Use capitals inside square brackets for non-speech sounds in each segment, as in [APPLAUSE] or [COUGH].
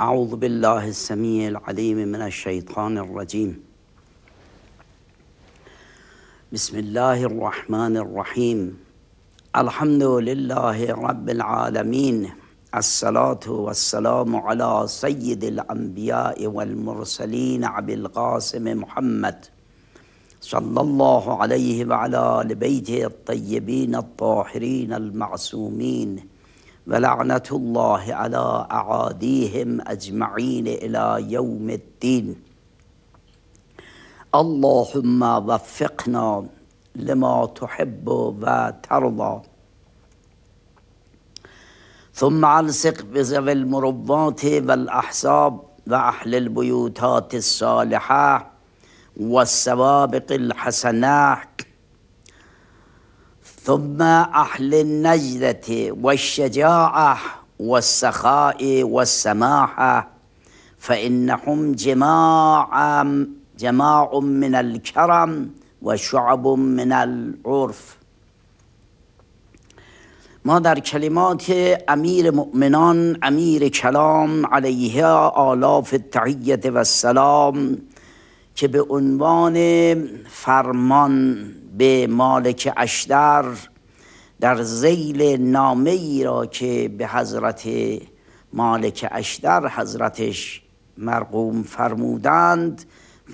أعوذ بالله السميع العليم من الشيطان الرجيم بسم الله الرحمن الرحيم الحمد لله رب العالمين الصلاة والسلام على سيد الأنبياء والمرسلين عبد القاسم محمد صلى الله عليه وعلى آل بيته الطيبين الطاهرين المعصومين ولعنة الله على أعاديهم أجمعين إلى يوم الدين اللهم وفقنا لما تحب وترضى ثم ألصق بذوي المربات والأحساب وأحل البيوتات الصالحة والسوابق الحسنات ثم اهل النجدة والشجاعة والسخاء والسماحة فإنهم جماع جماع من الكرم وشعب من العرف ما در كلمات امیر مؤمنان امیر کلام علیه آلاف التحیت و السلام که به فرمان به مالک اشدر در زیل نامه ای را که به حضرت مالک اشدر حضرتش مرقوم فرمودند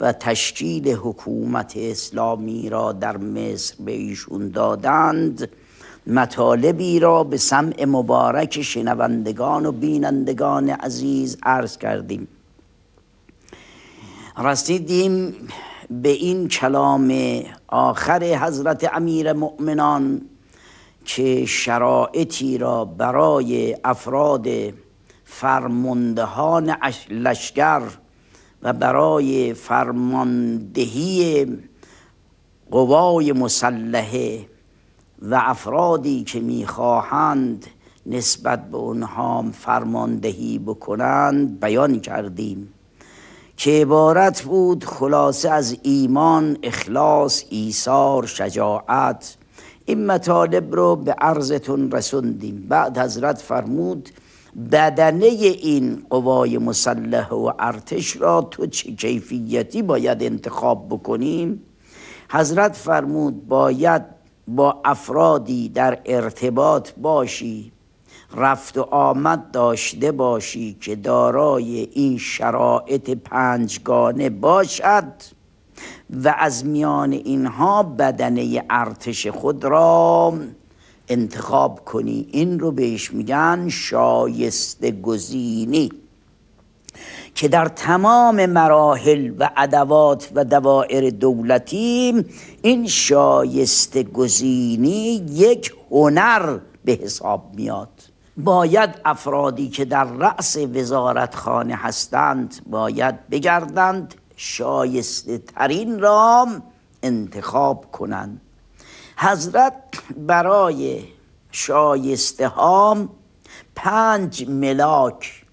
و تشکیل حکومت اسلامی را در مصر به ایشون دادند مطالبی را به سمع مبارک شنوندگان و بینندگان عزیز عرض کردیم رسیدیم به این کلام آخر حضرت امیر مؤمنان که شرایطی را برای افراد فرماندهان لشکر و برای فرماندهی قوای مسلحه و افرادی که میخواهند نسبت به اونها فرماندهی بکنند بیان کردیم که عبارت بود خلاصه از ایمان اخلاص ایثار شجاعت این مطالب رو به عرضتون رسوندیم بعد حضرت فرمود بدنه این قوای مسلح و ارتش را تو چه کیفیتی باید انتخاب بکنیم حضرت فرمود باید با افرادی در ارتباط باشی رفت و آمد داشته باشی که دارای این شرایط پنجگانه باشد و از میان اینها بدنه ارتش خود را انتخاب کنی این رو بهش میگن شایسته گزینی که در تمام مراحل و ادوات و دوائر دولتی این شایسته گزینی یک هنر به حساب میاد باید افرادی که در رأس وزارتخانه هستند باید بگردند شایسته ترین را انتخاب کنند حضرت برای شایسته هام پنج ملاک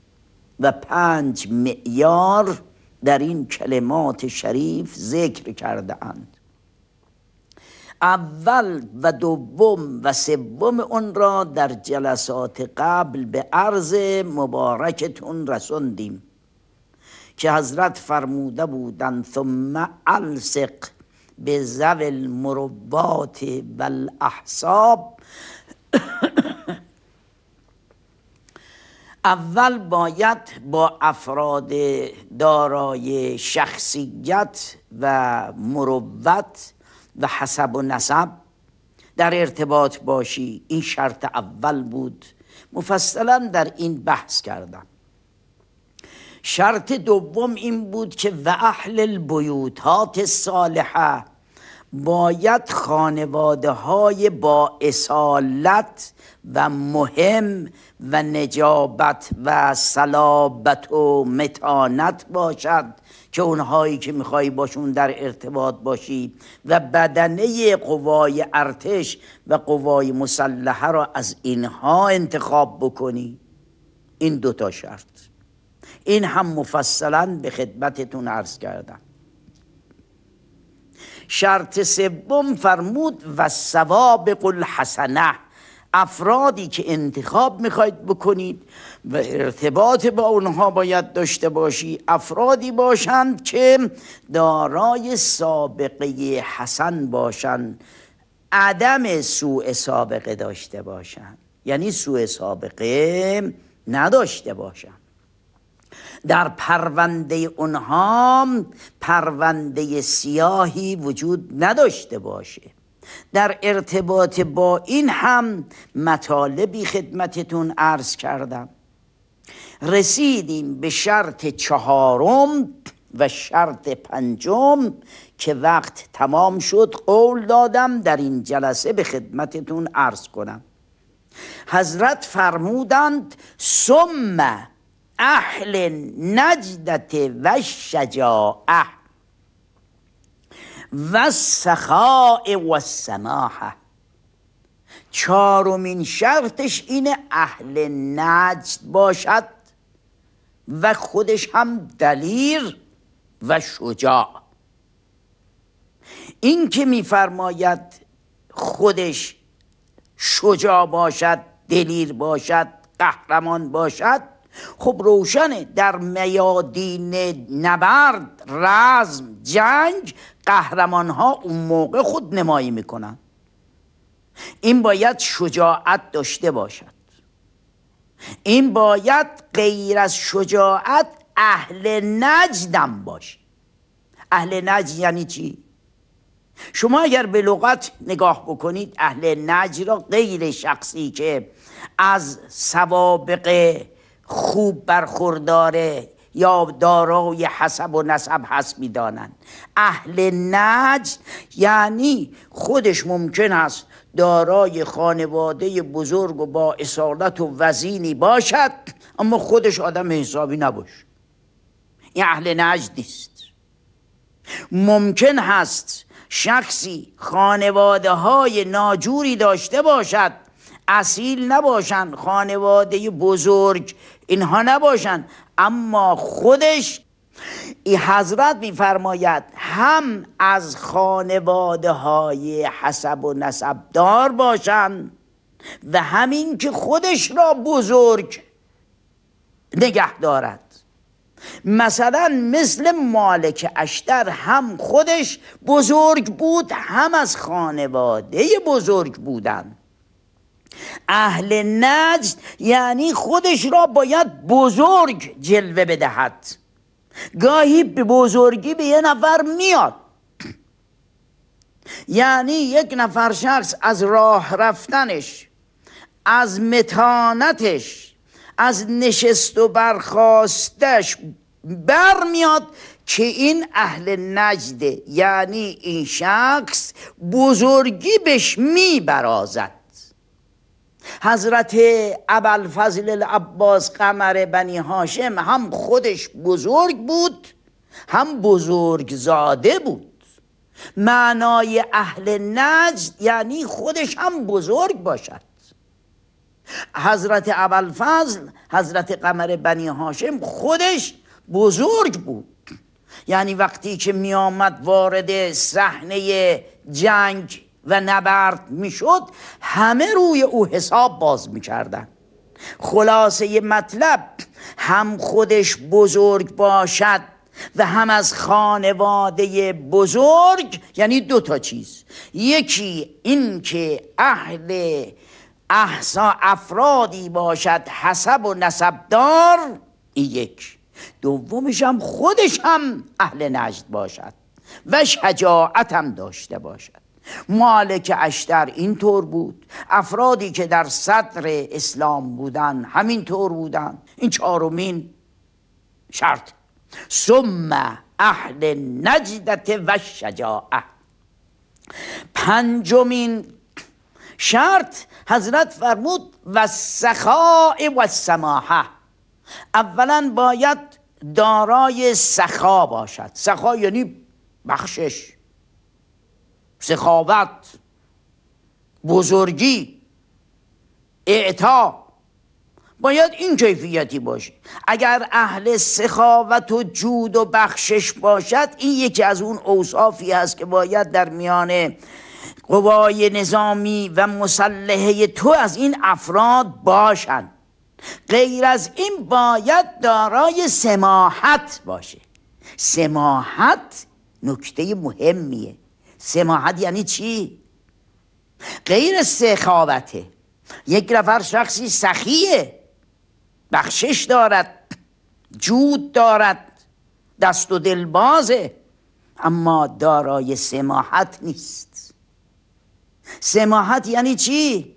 و پنج معیار در این کلمات شریف ذکر کرده اند اول و دوم و سوم اون را در جلسات قبل به عرض مبارکتون رساندیم که حضرت فرموده بودند ثم الصق به زو المربات و الاحساب اول باید با افراد دارای شخصیت و مروت و حسب و نسب در ارتباط باشی این شرط اول بود مفصلا در این بحث کردم شرط دوم این بود که و اهل البیوتات صالحه باید خانواده های با اصالت و مهم و نجابت و صلابت و متانت باشد که اونهایی که میخوایی باشون در ارتباط باشی و بدنه قوای ارتش و قوای مسلحه را از اینها انتخاب بکنی این دوتا شرط این هم مفصلا به خدمتتون عرض کردم شرط سوم فرمود و ثواب حسنه افرادی که انتخاب میخواید بکنید و ارتباط با اونها باید داشته باشی افرادی باشند که دارای سابقه حسن باشند عدم سوء سابقه داشته باشند یعنی سوء سابقه نداشته باشند در پرونده اونها پرونده سیاهی وجود نداشته باشه در ارتباط با این هم مطالبی خدمتتون عرض کردم رسیدیم به شرط چهارم و شرط پنجم که وقت تمام شد قول دادم در این جلسه به خدمتتون عرض کنم حضرت فرمودند ثم اهل نجدت و شجاعه و سخاء و سماحه چهارمین شرطش اینه اهل نجد باشد و خودش هم دلیر و شجاع این که میفرماید خودش شجاع باشد دلیر باشد قهرمان باشد خب روشنه در میادین نبرد رزم جنگ قهرمان ها اون موقع خود نمایی میکنن این باید شجاعت داشته باشد این باید غیر از شجاعت اهل نجدم باشه اهل نجد یعنی چی؟ شما اگر به لغت نگاه بکنید اهل نجد را غیر شخصی که از سوابق خوب برخورداره یا دارای حسب و نسب هست میدانند اهل نجد یعنی خودش ممکن است دارای خانواده بزرگ و با اصالت و وزینی باشد اما خودش آدم حسابی نباشد این اهل نجد نیست ممکن هست شخصی خانواده های ناجوری داشته باشد اصیل نباشند خانواده بزرگ اینها نباشند اما خودش ای حضرت میفرماید هم از خانواده های حسب و نسبدار باشند و همین که خودش را بزرگ نگه دارد مثلا مثل مالک اشتر هم خودش بزرگ بود هم از خانواده بزرگ بودند اهل نجد یعنی خودش را باید بزرگ جلوه بدهد گاهی به بزرگی به یه نفر میاد [CLEARS THROAT] یعنی یک نفر شخص از راه رفتنش از متانتش از نشست و برخواستش برمیاد که این اهل نجده یعنی این شخص بزرگی بهش میبرازد حضرت فضل العباس قمر بنی هاشم هم خودش بزرگ بود هم بزرگ زاده بود معنای اهل نجد یعنی خودش هم بزرگ باشد حضرت فضل حضرت قمر بنی هاشم خودش بزرگ بود یعنی وقتی که آمد وارد صحنه جنگ و نبرد میشد همه روی او حساب باز میکردند خلاصه مطلب هم خودش بزرگ باشد و هم از خانواده بزرگ یعنی دو تا چیز یکی اینکه اهل احسا افرادی باشد حسب و نسبدار این یک دومش هم خودش هم اهل نجد باشد و شجاعت هم داشته باشد مالک اشتر طور بود افرادی که در صدر اسلام بودن همینطور بودن این چهارمین شرط ثم اهل نجدت و شجاعه پنجمین شرط حضرت فرمود و سخاء و سماحه اولا باید دارای سخا باشد سخا یعنی بخشش سخاوت بزرگی اعطا باید این کیفیتی باشه اگر اهل سخاوت و جود و بخشش باشد این یکی از اون اوصافی است که باید در میان قوای نظامی و مسلحه تو از این افراد باشند غیر از این باید دارای سماحت باشه سماحت نکته مهمیه سماحت یعنی چی؟ غیر سخاوته یک نفر شخصی سخیه بخشش دارد جود دارد دست و دل بازه اما دارای سماحت نیست سماحت یعنی چی؟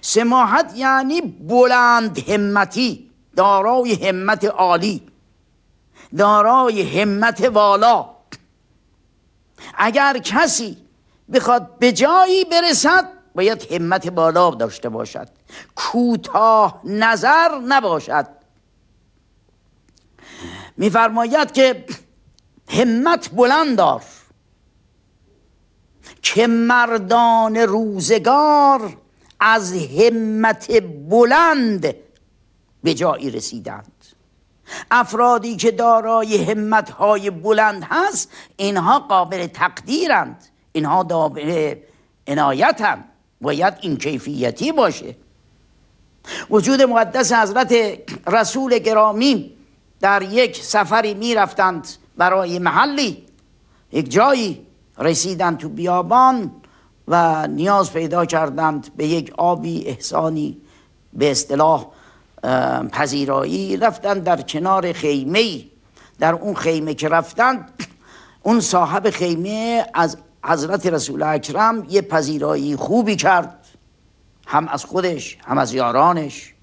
سماحت یعنی بلند همتی دارای همت عالی دارای همت والا اگر کسی بخواد به جایی برسد باید همت بالا داشته باشد کوتاه نظر نباشد میفرماید که همت بلند دار که مردان روزگار از همت بلند به جایی رسیدند افرادی که دارای همتهای بلند هست اینها قابل تقدیرند اینها دابل هم باید این کیفیتی باشه وجود مقدس حضرت رسول گرامی در یک سفری میرفتند برای محلی یک جایی رسیدند تو بیابان و نیاز پیدا کردند به یک آبی احسانی به اصطلاح پذیرایی رفتن در کنار خیمه در اون خیمه که رفتن اون صاحب خیمه از حضرت رسول اکرم یه پذیرایی خوبی کرد هم از خودش هم از یارانش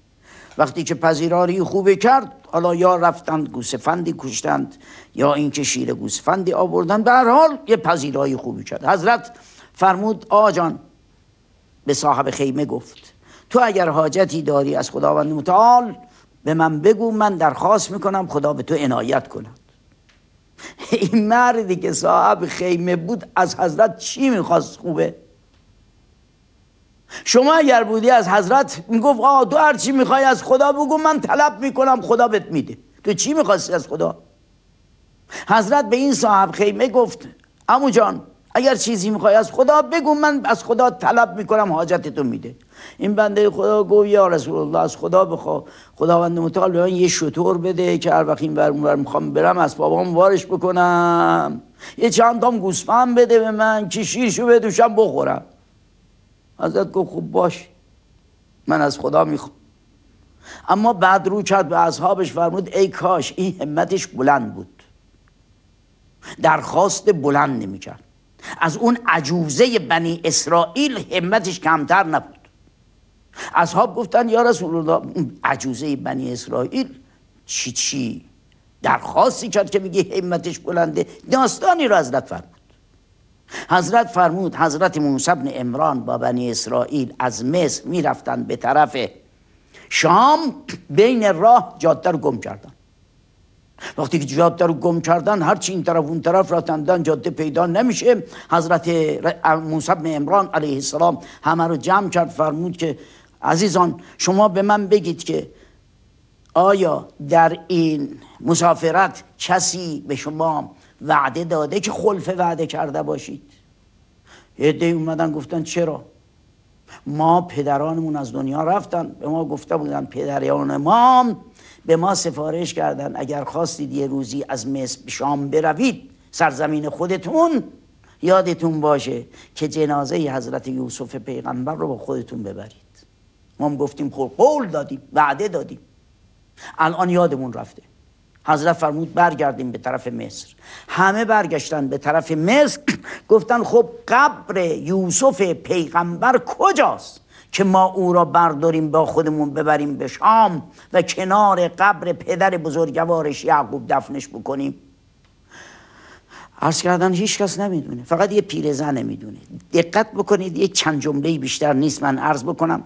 وقتی که پذیرایی خوبی کرد حالا یا رفتند گوسفندی کشتند یا اینکه شیر گوسفندی آوردند به هر حال یه پذیرایی خوبی کرد حضرت فرمود آجان به صاحب خیمه گفت تو اگر حاجتی داری از خداوند متعال به من بگو من درخواست میکنم خدا به تو عنایت کند این مردی که صاحب خیمه بود از حضرت چی میخواست خوبه شما اگر بودی از حضرت میگفت آه تو هر چی میخوای از خدا بگو من طلب میکنم خدا بهت میده تو چی میخواستی از خدا حضرت به این صاحب خیمه گفت امو جان اگر چیزی میخوای از خدا بگو من از خدا طلب میکنم حاجتتو میده این بنده خدا گفت یا رسول الله از خدا بخوا خداوند متعال به من یه شطور بده که هر وقت این برمون بر میخوام برم از بابام وارش بکنم یه چند تام گوسفند بده به من که شیرشو بدوشم بخورم حضرت گفت خوب باش من از خدا میخوام اما بعد رو کرد به اصحابش فرمود ای کاش این همتش بلند بود درخواست بلند نمیکرد از اون عجوزه بنی اسرائیل همتش کمتر نبود اصحاب گفتن یا رسول الله عجوزه بنی اسرائیل چی چی درخواستی کرد که میگه همتش بلنده داستانی رو حضرت فرمود حضرت فرمود حضرت موسی بن امران با بنی اسرائیل از مصر میرفتن به طرف شام بین راه جاده رو گم کردن وقتی که جاده رو گم کردن هرچی این طرف اون طرف تندن جاده پیدا نمیشه حضرت موسی بن امران علیه السلام همه رو جمع کرد فرمود که عزیزان شما به من بگید که آیا در این مسافرت کسی به شما وعده داده که خلف وعده کرده باشید عده اومدن گفتن چرا ما پدرانمون از دنیا رفتن به ما گفته بودن پدران ما به ما سفارش کردن اگر خواستید یه روزی از مصر به شام بروید سرزمین خودتون یادتون باشه که جنازه حضرت یوسف پیغمبر رو با خودتون ببرید ما هم گفتیم خب قول دادیم وعده دادیم الان یادمون رفته حضرت فرمود برگردیم به طرف مصر همه برگشتن به طرف مصر [CLEARS THROAT] گفتن خب قبر یوسف پیغمبر کجاست که ما او را برداریم با خودمون ببریم به شام و کنار قبر پدر بزرگوارش یعقوب دفنش بکنیم عرض کردن هیچ کس نمیدونه فقط یه پیرزن نمیدونه دقت بکنید یه چند جمله بیشتر نیست من عرض بکنم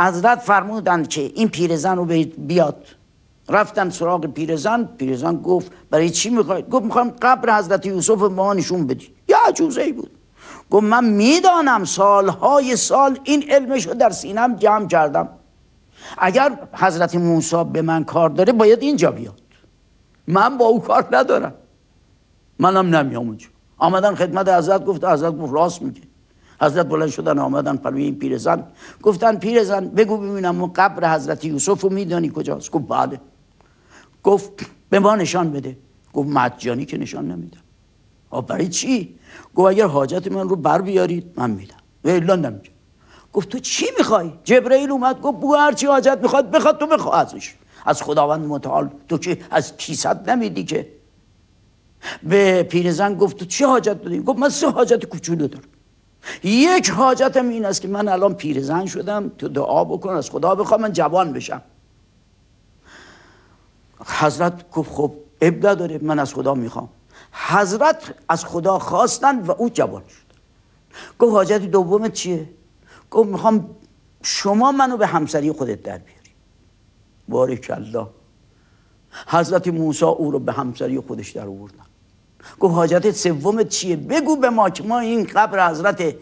حضرت فرمودند که این پیرزن رو بیاد رفتن سراغ پیرزن پیرزن گفت برای چی میخواید گفت میخوام قبر حضرت یوسف ما نشون بدی یا عجوزه ای بود گفت من میدانم سالهای سال این علمش رو در سینم جمع کردم اگر حضرت موسی به من کار داره باید اینجا بیاد من با او کار ندارم منم نمیام اونجا آمدن خدمت حضرت گفت حضرت گفت راست میگه حضرت بلند شدن آمدن پروی این پیرزن گفتن پیرزن بگو ببینم اون قبر حضرت یوسف رو میدانی کجاست گفت بله گفت به ما نشان بده گفت مجانی که نشان نمیدم آ برای چی گفت اگر حاجت من رو بر بیارید من میدم و الا گفت تو چی میخوای جبرئیل اومد گفت بو هر چی حاجت میخواد بخواد تو بخوا ازش از خداوند متعال تو که از کیست نمیدی که به پیرزن گفت تو چه حاجت داری گفت من سه حاجت کوچولو دارم یک حاجتم این است که من الان پیرزن شدم تو دعا بکن از خدا بخوام من جوان بشم حضرت گفت خب ابدا داره من از خدا میخوام حضرت از خدا خواستند و او جوان شد گفت حاجت دومت چیه گفت میخوام شما منو به همسری خودت در بیاری بارک الله حضرت موسی او رو به همسری خودش در آوردن گفت حاجت سومت چیه بگو به ما که ما این قبر حضرت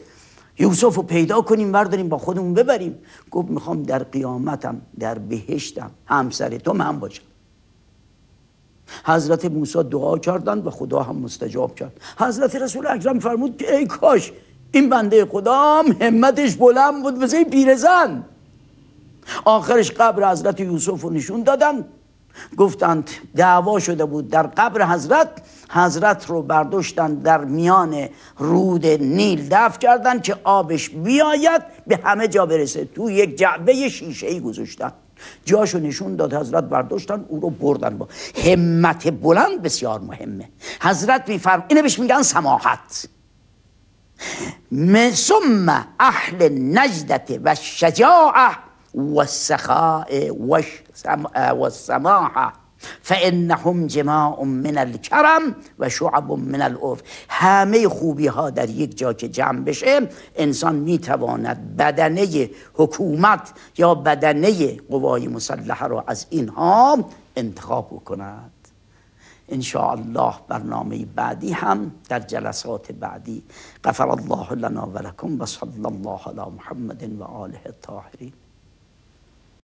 یوسف رو پیدا کنیم برداریم با خودمون ببریم گفت میخوام در قیامتم در بهشتم همسر تو من باشم حضرت موسی دعا کردن و خدا هم مستجاب کرد حضرت رسول اکرم فرمود که ای کاش این بنده خدا هم همتش بلند بود مثل پیرزن آخرش قبر حضرت یوسف رو نشون دادن گفتند دعوا شده بود در قبر حضرت حضرت رو برداشتند در میان رود نیل دفع کردند که آبش بیاید به همه جا برسه تو یک جعبه شیشه ای گذاشتند جاشو نشون داد حضرت برداشتن او رو بردن با همت بلند بسیار مهمه حضرت میفرم اینه بهش میگن سماحت ثم اهل نجدت و شجاعه والسخاء والسماحة فانهم جماع من الكرم و شعب من العف همه خوبی ها در یک جا که جمع بشه انسان میتواند بدنه حکومت یا بدنه قوای مسلحه را از اینها انتخاب کند ان الله برنامه بعدی هم در جلسات بعدی غفر الله لنا و لکم و الله علی محمد و آله الطاهرین